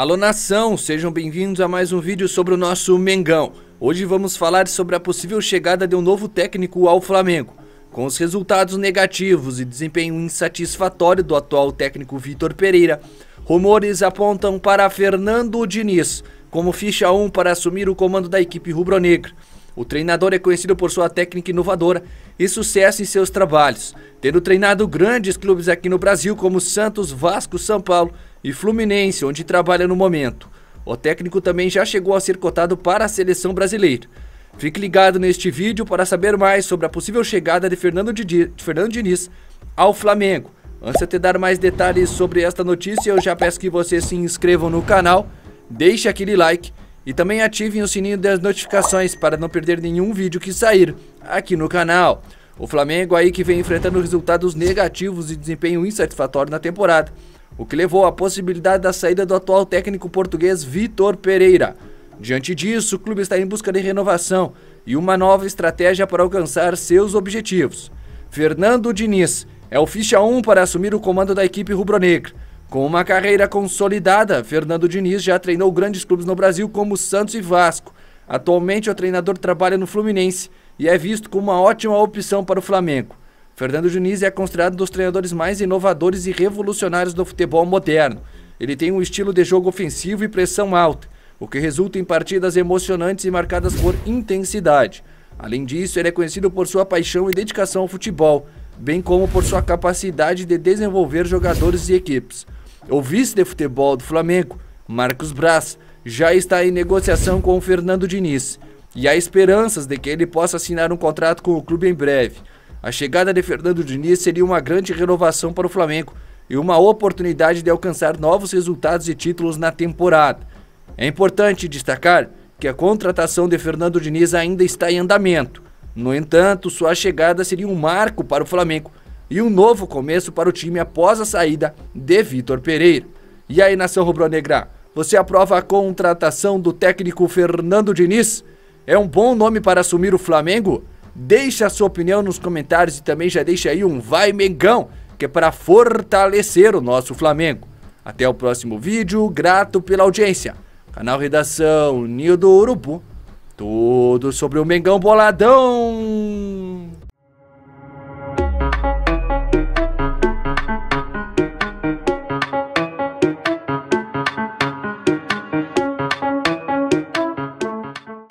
Alô nação, sejam bem-vindos a mais um vídeo sobre o nosso Mengão. Hoje vamos falar sobre a possível chegada de um novo técnico ao Flamengo. Com os resultados negativos e desempenho insatisfatório do atual técnico Vitor Pereira, rumores apontam para Fernando Diniz como ficha 1 para assumir o comando da equipe rubro-negra. O treinador é conhecido por sua técnica inovadora e sucesso em seus trabalhos, tendo treinado grandes clubes aqui no Brasil como Santos, Vasco, São Paulo e Fluminense, onde trabalha no momento. O técnico também já chegou a ser cotado para a seleção brasileira. Fique ligado neste vídeo para saber mais sobre a possível chegada de Fernando, Didi, Fernando Diniz ao Flamengo. Antes de eu te dar mais detalhes sobre esta notícia, eu já peço que vocês se inscrevam no canal, deixe aquele like e também ativem o sininho das notificações para não perder nenhum vídeo que sair aqui no canal. O Flamengo aí que vem enfrentando resultados negativos e desempenho insatisfatório na temporada, o que levou à possibilidade da saída do atual técnico português Vitor Pereira. Diante disso, o clube está em busca de renovação e uma nova estratégia para alcançar seus objetivos. Fernando Diniz é o ficha 1 para assumir o comando da equipe rubro-negra com uma carreira consolidada, Fernando Diniz já treinou grandes clubes no Brasil como Santos e Vasco. Atualmente, o treinador trabalha no Fluminense e é visto como uma ótima opção para o Flamengo. Fernando Diniz é considerado um dos treinadores mais inovadores e revolucionários do futebol moderno. Ele tem um estilo de jogo ofensivo e pressão alta, o que resulta em partidas emocionantes e marcadas por intensidade. Além disso, ele é conhecido por sua paixão e dedicação ao futebol, bem como por sua capacidade de desenvolver jogadores e equipes o vice de futebol do Flamengo, Marcos Braz, já está em negociação com o Fernando Diniz e há esperanças de que ele possa assinar um contrato com o clube em breve. A chegada de Fernando Diniz seria uma grande renovação para o Flamengo e uma oportunidade de alcançar novos resultados e títulos na temporada. É importante destacar que a contratação de Fernando Diniz ainda está em andamento. No entanto, sua chegada seria um marco para o Flamengo, e um novo começo para o time após a saída de Vitor Pereira. E aí, nação rubro-negra, você aprova a contratação do técnico Fernando Diniz? É um bom nome para assumir o Flamengo? Deixe a sua opinião nos comentários e também já deixa aí um vai Mengão, que é para fortalecer o nosso Flamengo. Até o próximo vídeo, grato pela audiência. Canal Redação Nildo do Urubu, tudo sobre o Mengão Boladão.